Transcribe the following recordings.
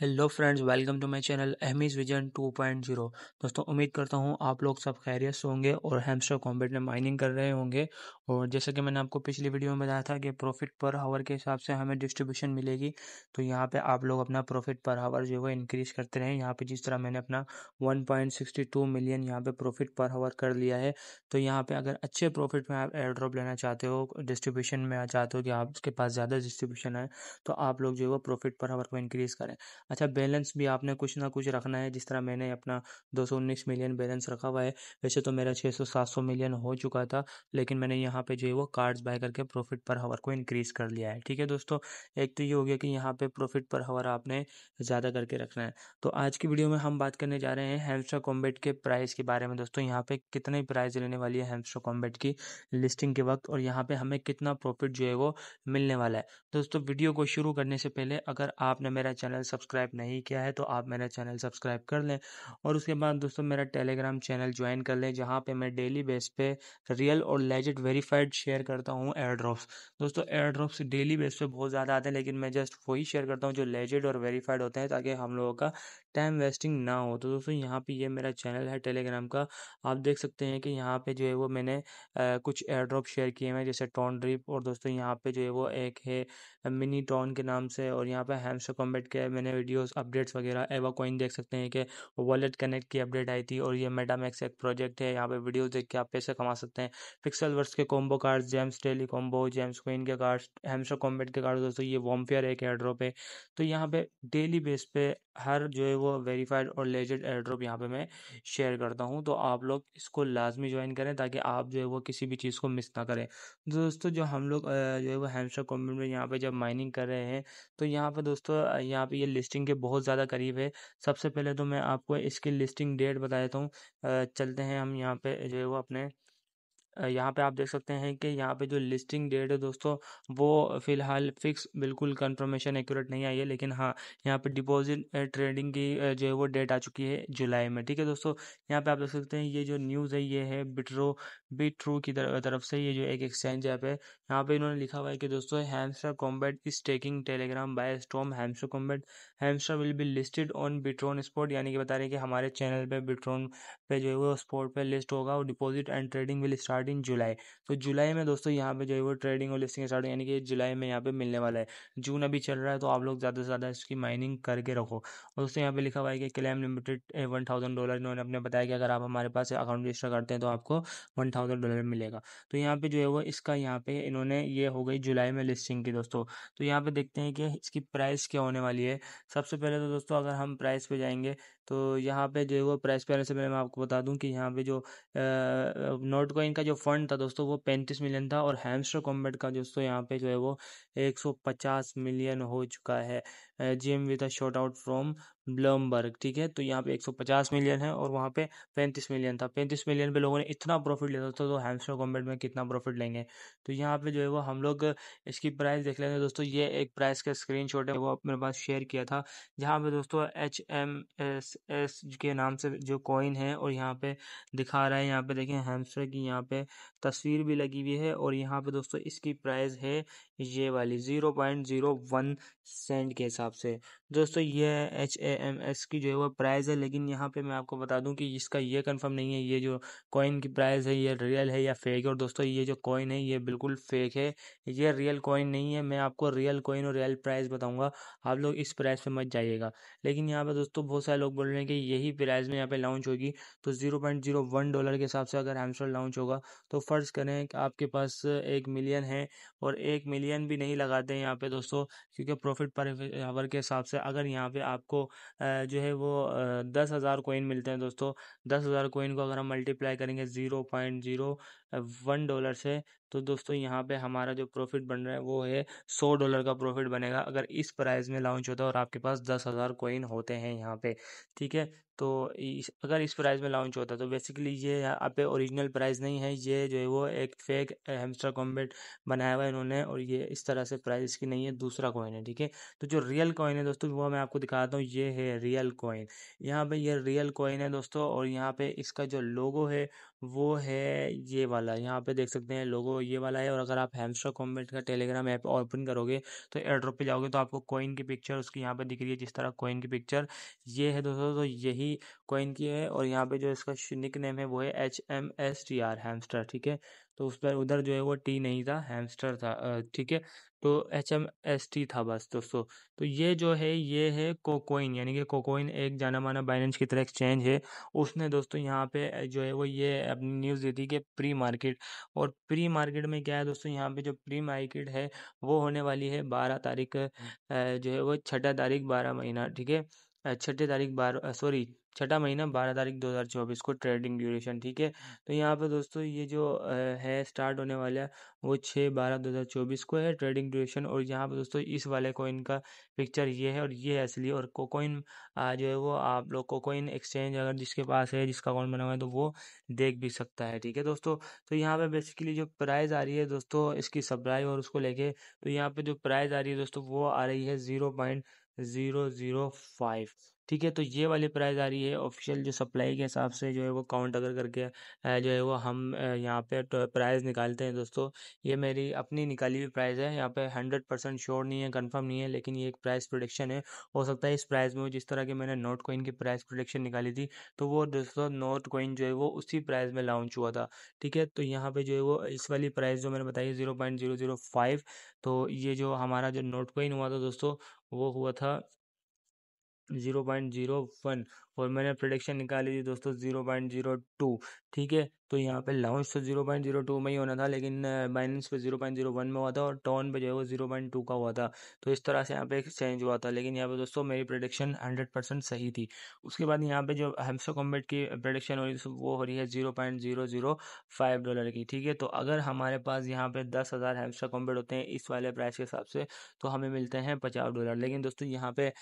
hello friends welcome to my channel अहमीज vision 2.0 दोस्तों उम्मीद करता हूँ आप लोग सब खैरियत से होंगे और हेमस्टर कॉम्बेट में माइनिंग कर रहे होंगे और जैसा कि मैंने आपको पिछली वीडियो में बताया था कि प्रॉफिट पर हावर के हिसाब से हमें डिस्ट्रीब्यूशन मिलेगी तो यहाँ पे आप लोग अपना प्रॉफिट पर हावर जो है इंक्रीज़ करते रहें यहाँ पे जिस तरह मैंने अपना 1.62 मिलियन यहाँ पे प्रॉफिट पर हावर कर लिया है तो यहाँ पे अगर अच्छे प्रॉफिट में आप एयर ड्रॉप लेना चाहते हो डिस्ट्रीब्यूशन में चाहते हो कि आपके पास ज़्यादा डिस्ट्रीब्यूशन है तो आप लोग जो है वो प्रॉफिट पर हावर को इंक्रीज़ करें अच्छा बैलेंस भी आपने कुछ ना कुछ रखना है जिस तरह मैंने अपना दो मिलियन बैलेंस रखा हुआ है वैसे तो मेरा छः सौ मिलियन हो चुका था लेकिन मैंने यहाँ यहाँ पे जो है वो कार्ड्स बाय करके प्रॉफिट पर हावर को इंक्रीज़ कर लिया है ठीक है दोस्तों एक तो ये हो गया कि यहाँ पे प्रॉफिट पर हावर आपने ज़्यादा करके रखना है तो आज की वीडियो में हम बात करने जा रहे हैं हेम्स्टर कॉम्बेट के प्राइस के बारे में दोस्तों यहाँ पे कितने प्राइस लेने वाली है हेम्स्टर कॉम्बेट की लिस्टिंग के वक्त और यहाँ पे हमें कितना प्रॉफिट जो है वो मिलने वाला है दोस्तों वीडियो को शुरू करने से पहले अगर आपने मेरा चैनल सब्सक्राइब नहीं किया है तो आप मेरा चैनल सब्सक्राइब कर लें और उसके बाद दोस्तों मेरा टेलीग्राम चैनल ज्वाइन कर लें जहाँ पर मैं डेली बेस पे रियल और लेजेड वेरीफाई सर्टिफाइड शेयर करता हूँ एयर ड्रॉप्स दोस्तों एयर ड्रॉप्स डेली बेस पे बहुत ज़्यादा आते हैं लेकिन मैं जस्ट वही शेयर करता हूँ जो लेजेड और वेरीफाइड होते हैं ताकि हम लोगों का टाइम वेस्टिंग ना हो तो दोस्तों यहाँ पे ये मेरा चैनल है टेलीग्राम का आप देख सकते हैं कि यहाँ पे जो है वो मैंने आ, कुछ एयर ड्रॉप शेयर किए हैं जैसे टॉन ड्रिप और दोस्तों यहाँ पे जो है वो एक है मिनी टॉन के नाम से और यहाँ पे हैमस्टर कॉम्बेट के मैंने वीडियोस अपडेट्स वगैरह एवा कॉइन देख सकते हैं कि वॉलेट कनेक्ट की अपडेट आई थी और ये मेटामैक्स एक प्रोजेक्ट है यहाँ पर वीडियोज देख के आप पैसे कमा सकते हैं पिक्सल वर्स के combo cards gems tele combo gems coin के कार्ड्स हैमस्टर कॉम्बेट के कार्ड दोस्तों ये वॉम्फियर एक एयर ड्रॉप है तो यहाँ पर डेली बेस पर हर जो है वो वेरीफाइड और लेजेड एयरड्रॉप यहाँ पे मैं शेयर करता हूँ तो आप लोग इसको लाजमी ज्वाइन करें ताकि आप जो है वो किसी भी चीज़ को मिस ना करें दोस्तों जो हम लोग जो है वो हेमस्टर कॉम्बिन में यहाँ पे जब माइनिंग कर रहे हैं तो यहाँ पे दोस्तों यहाँ पे ये लिस्टिंग के बहुत ज़्यादा करीब है सबसे पहले तो मैं आपको इसकी लिस्टिंग डेट बता देता हूँ चलते हैं हम यहाँ पे जो है वो अपने यहाँ पे आप देख सकते हैं कि यहाँ पे जो लिस्टिंग डेट है दोस्तों वो फिलहाल फिक्स बिल्कुल कंफर्मेशन एक्यूरेट नहीं आई है लेकिन हाँ यहाँ पे डिपॉजिट ट्रेडिंग की जो है वो डेट आ चुकी है जुलाई में ठीक है दोस्तों यहाँ पे आप देख सकते हैं ये जो न्यूज़ है ये है बिट्रो बिट्रू की तरफ से ये जो एक एक्सचेंज ऐप है यहाँ पर इन्होंने लिखा हुआ है कि दोस्तों Hamster Kombat is taking Telegram by storm Hamster Kombat Hamster will be listed on Bitron spot यानी कि बता रहे हैं कि हमारे चैनल पर बिट्रोन पे जो है वो स्पॉट पर लिस्ट होगा और deposit and trading will start in July तो जुलाई में दोस्तों यहाँ पे जो है वो ट्रेडिंग और लिस्टिंग स्टार्ट यानी कि जुलाई में यहाँ पे मिलने वाला है जून अभी चल रहा है तो आप लोग ज़्यादा से ज़्यादा इसकी माइनिंग करके रखो और दोस्तों यहाँ पे लिखा हुआ है कि claim limited one thousand dollar इन्होंने अपने बताया कि अगर आप हमारे पास अकाउंट रजिस्टर करते हैं तो आपको वन थाउजेंड डॉलर मिलेगा तो यहाँ पे जो है वो इसका यहाँ पे इन्होंने ये हो गई जुलाई में लिस्टिंग की दोस्तों तो यहाँ पे देखते हैं कि इसकी प्राइस क्या होने वाली है सबसे पहले तो दोस्तों अगर हम प्राइस पे जाएंगे तो यहाँ पे जो है वो प्राइस पहले से मैं आपको बता दूं कि यहाँ पे जो नोट कॉइन का जो फंड था दोस्तों वो पैंतीस मिलियन था और हैमस्टर कॉम्बेट का दोस्तों यहाँ पे जो है वो एक सौ पचास मिलियन हो चुका है जिम with a shout out from Bloomberg ठीक है तो यहाँ पे 150 मिलियन है और वहाँ पे 35 मिलियन था 35 मिलियन पे लोगों ने इतना प्रॉफिट लिया था तो हैमस्टर तो कॉम्बेट में कितना प्रॉफिट लेंगे तो यहाँ पे जो है वो हम लोग इसकी प्राइस देख लेंगे दोस्तों ये एक प्राइस का स्क्रीन है वो मेरे पास शेयर किया था जहाँ पे दोस्तों एच एम एस एस के नाम से जो कॉइन है और यहाँ पे दिखा रहा है यहाँ पे देखें हैमस्टर की यहाँ पे तस्वीर भी लगी हुई है और यहाँ पे दोस्तों इसकी प्राइस है ये वाली zero point zero one cent के हिसाब हिसाब से दोस्तों ये एच ए एम एस की जो है वो प्राइज़ है लेकिन यहाँ पे मैं आपको बता दूँ कि इसका ये कंफर्म नहीं है ये जो कॉइन की प्राइस है ये रियल है या फेक है और दोस्तों ये जो कॉइन है ये बिल्कुल फेक है ये रियल कॉइन नहीं है मैं आपको रियल कॉइन और रियल प्राइस बताऊँगा आप लोग इस प्राइस पर मत जाइएगा लेकिन यहाँ पर दोस्तों बहुत सारे लोग बोल रहे हैं कि यही प्राइस में यहाँ पर लॉन्च होगी तो ज़ीरो डॉलर के हिसाब से अगर हैमस्टर लॉन्च होगा तो फ़र्ज़ करें कि आपके पास एक मिलियन है और एक मिलियन भी नहीं लगाते हैं यहाँ पे दोस्तों क्योंकि प्रॉफिट पर आवर के हिसाब से अगर यहाँ पे आपको जो है वो दस हज़ार कोइन मिलते हैं दोस्तों दस हज़ार कोइन को अगर हम मल्टीप्लाई करेंगे zero point zero one dollar से तो दोस्तों यहाँ पे हमारा जो प्रॉफिट बन रहा है वो है सौ डॉलर का प्रॉफिट बनेगा अगर इस प्राइस में लॉन्च होता है और आपके पास दस हज़ार कोइन होते हैं यहाँ पे ठीक है तो इस अगर इस प्राइस में लॉन्च होता तो बेसिकली ये आप ओरिजिनल प्राइस नहीं है ये जो है वो एक फेक हेमस्टर कॉम्बेट बनाया हुआ है इन्होंने और ये इस तरह से प्राइस इसकी नहीं है दूसरा कॉइन है ठीक है तो जो रियल कॉइन है दोस्तों वो मैं आपको दिखाता हूँ ये है रियल कॉइन यहाँ पे ये रियल कॉइन है दोस्तों और यहाँ पे इसका जो लोगो है वो है ये वाला यहाँ पे देख सकते हैं लोगो ये वाला है और अगर आप हेमस्ट्रा कॉम्बेट का टेलीग्राम ऐप ओपन करोगे तो एड्रॉप पे जाओगे तो आपको कॉइन की पिक्चर उसकी यहाँ पे दिख रही है जिस तरह कॉइन की पिक्चर ये है दोस्तों तो यही कॉइन की है और यहाँ पे जो इसका निक नेम है वो है H M S T R Hamster ठीक है तो उस पर उधर जो है वो टी नहीं था हैमस्टर था ठीक है तो एच एम एस टी था बस दोस्तों तो ये जो है ये है कोकोइन यानी कि कोकोइन एक जाना माना बाइनेंस की तरह एक्सचेंज है उसने दोस्तों यहाँ पे जो है वो ये अपनी न्यूज़ दी थी कि प्री मार्केट और प्री मार्केट में क्या है दोस्तों यहाँ पे जो प्री मार्केट है वो होने वाली है बारह तारीख जो है वो छठा तारीख बारह महीना ठीक है छठी तारीख बारह सॉरी छठा महीना बारह तारीख दो हज़ार चौबीस को ट्रेडिंग ड्यूरेशन ठीक है तो यहाँ पर दोस्तों ये जो है स्टार्ट होने वाला है वो छः बारह दो हज़ार चौबीस को है ट्रेडिंग ड्यूरेशन और यहाँ पर दोस्तों इस वाले कोइन का पिक्चर ये है और ये है असली और कोकोइन जो है वो आप लोग कोकोइन एक्सचेंज अगर जिसके पास है जिसका अकाउंट बना हुआ है तो वो देख भी सकता है ठीक है दोस्तों तो यहाँ पर बेसिकली जो प्राइज़ आ रही है दोस्तों इसकी सप्लाई और उसको लेके तो यहाँ पर जो प्राइज़ आ रही है दोस्तों वो आ रही है zero point zero zero five ठीक है तो ये वाली प्राइस आ रही है ऑफिशियल जो सप्लाई के हिसाब से जो है वो काउंट अगर करके जो है वो हम यहाँ पे तो प्राइस निकालते हैं दोस्तों ये मेरी अपनी निकाली हुई प्राइस है यहाँ पे हंड्रेड परसेंट श्योर नहीं है कंफर्म नहीं है लेकिन ये एक प्राइस प्रोडिक्शन है हो सकता है इस प्राइस में जिस तरह के मैंने नोट कोइन की प्राइस प्रोडिक्शन निकाली थी तो वो दोस्तों नोट कोइन जो है वो उसी प्राइस में लॉन्च हुआ था ठीक है तो यहाँ पर जो है वो इस वाली प्राइस जो मैंने बताई zero point zero zero five तो ये जो हमारा जो नोट कोइन हुआ था दोस्तों वो हुआ था जीरो पॉइंट जीरो वन और मैंने प्रोडिक्शन निकाली थी दोस्तों जीरो पॉइंट जीरो टू ठीक है तो यहाँ पे लॉन्च तो जीरो पॉइंट जीरो टू में ही होना था लेकिन बाइनेंस पे जीरो पॉइंट जीरो वन में हुआ था और टॉन पे जो है वो जीरो पॉइंट टू का हुआ था तो इस तरह से यहाँ पे चेंज हुआ था लेकिन यहाँ पे दोस्तों मेरी प्रोडिक्शन हंड्रेड परसेंट सही थी उसके बाद यहाँ पे जो हेम्सो कॉम्बेट की प्रोडिक्शन हो रही थी तो वो हो रही है zero point zero zero five dollar की ठीक है तो अगर हमारे पास यहाँ पे दस हज़ार हेम्सो कॉम्बेट होते हैं इस वाले प्राइस के हिसाब से तो हमें मिलते हैं पचास डॉलर लेकिन दोस्तों यहाँ पे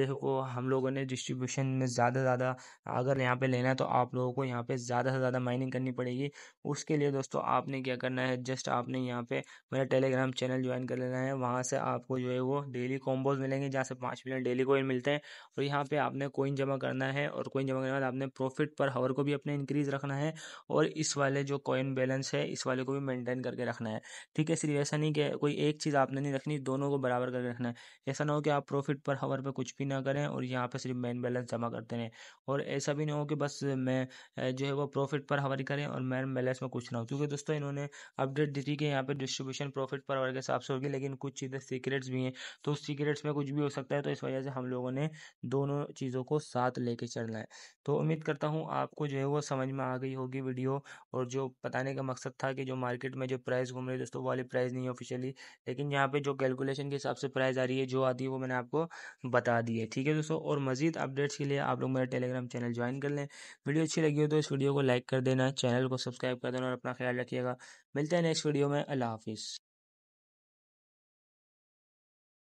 जो हम लोगों ने डिस्ट्रीब्यूशन में ज़्यादा ज़्यादा ज़्यादा अगर यहाँ पे लेना है तो आप लोगों को यहाँ पे ज़्यादा से ज़्यादा माइनिंग करनी पड़ेगी उसके लिए दोस्तों आपने क्या करना है जस्ट आपने यहाँ पे मेरा टेलीग्राम चैनल ज्वाइन कर लेना है वहाँ से आपको जो है वो डेली कॉम्बोज मिलेंगे जहाँ से पाँच मिलियन डेली कोइन मिलते हैं और यहाँ पर आपने कोइन जमा करना है और कोइन जमा करने के बाद आपने प्रॉफिट पर हवर को भी अपने इंक्रीज रखना है और इस वाले जो कॉइन बैलेंस है इस वाले को भी मेनटेन करके रखना है ठीक है सिर्फ ऐसा नहीं कि कोई एक चीज़ आपने नहीं रखनी दोनों को बराबर करके रखना है ऐसा ना हो कि आप प्रॉफिट पर हवर पर कुछ भी ना करें और यहाँ पर सिर्फ मेन बैलेंस जमा करते रहें करें और ऐसा भी नहीं हो कि बस मैं जो है वो प्रॉफिट पर हवारी करें और मैं बैलेंस में कुछ ना हो क्योंकि दोस्तों इन्होंने अपडेट दी थी कि यहाँ पर डिस्ट्रीब्यूशन प्रॉफिट पर आवर के हिसाब से होगी लेकिन कुछ चीज़ें सीक्रेट्स भी हैं तो उस सीक्रेट्स में कुछ भी हो सकता है तो इस वजह से हम लोगों ने दोनों चीज़ों को साथ लेके चलना है तो उम्मीद करता हूँ आपको जो है वो समझ में आ गई होगी वीडियो और जो बताने का मकसद था कि जो मार्केट में जो प्राइस घूम रही है दोस्तों वाली प्राइस नहीं है ऑफिशियली लेकिन यहाँ पे जो कैलकुलेशन के हिसाब से प्राइस आ रही है जो आती है वो मैंने आपको बता दी है ठीक है दोस्तों और मजीद अपडेट्स के लिए आप लोग मेरा टेलीग्राम चैनल ज्वाइन कर लें वीडियो अच्छी लगी हो तो इस वीडियो को लाइक कर देना चैनल को सब्सक्राइब कर देना और अपना ख्याल रखिएगा मिलते हैं नेक्स्ट वीडियो में अल्लाह हाफिज़